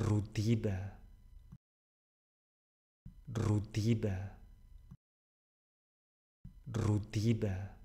rutina rutina rutina